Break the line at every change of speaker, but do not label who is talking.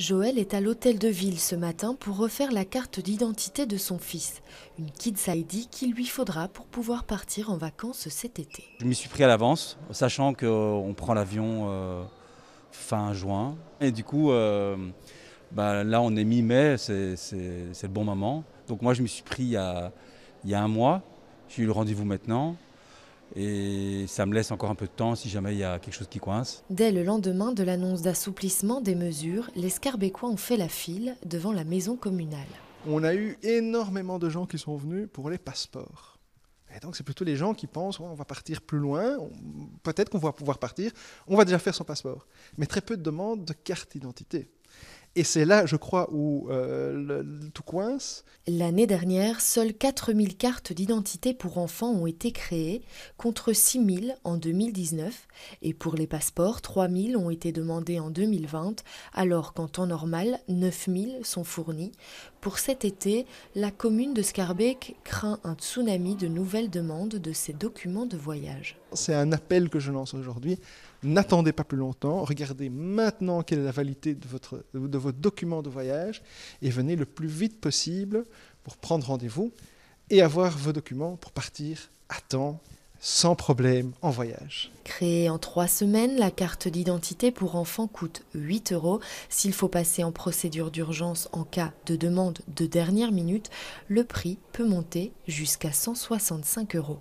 Joël est à l'hôtel de ville ce matin pour refaire la carte d'identité de son fils, une Kids ID qu'il lui faudra pour pouvoir partir en vacances cet été.
Je m'y suis pris à l'avance, sachant qu'on euh, prend l'avion euh, fin juin. Et du coup, euh, bah, là on est mi-mai, c'est le bon moment. Donc moi je m'y suis pris il il y a un mois, j'ai eu le rendez-vous maintenant et ça me laisse encore un peu de temps si jamais il y a quelque chose qui coince.
Dès le lendemain de l'annonce d'assouplissement des mesures, les Scarbécois ont fait la file devant la maison communale.
On a eu
énormément de gens qui sont venus pour les passeports. Et donc, c'est plutôt les gens qui pensent on va partir plus loin, peut-être qu'on va pouvoir partir, on va déjà faire son passeport. Mais très peu de demandes de carte d'identité.
Et c'est là, je crois, où euh, tout coince. L'année dernière, seules 4000 cartes d'identité pour enfants ont été créées, contre 6000 en 2019. Et pour les passeports, 3000 ont été demandés en 2020, alors qu'en temps normal, 9000 sont fournis. Pour cet été, la commune de Scarbeck craint un tsunami de nouvelles demandes de ces documents de voyage.
C'est un appel que je lance aujourd'hui. N'attendez pas plus longtemps. Regardez maintenant quelle est la validité de votre, de votre vos documents de voyage et venez le plus vite possible pour prendre rendez-vous
et avoir vos documents pour partir à temps,
sans problème,
en voyage. Créée en trois semaines, la carte d'identité pour enfants coûte 8 euros. S'il faut passer en procédure d'urgence en cas de demande de dernière minute, le prix peut monter jusqu'à 165 euros.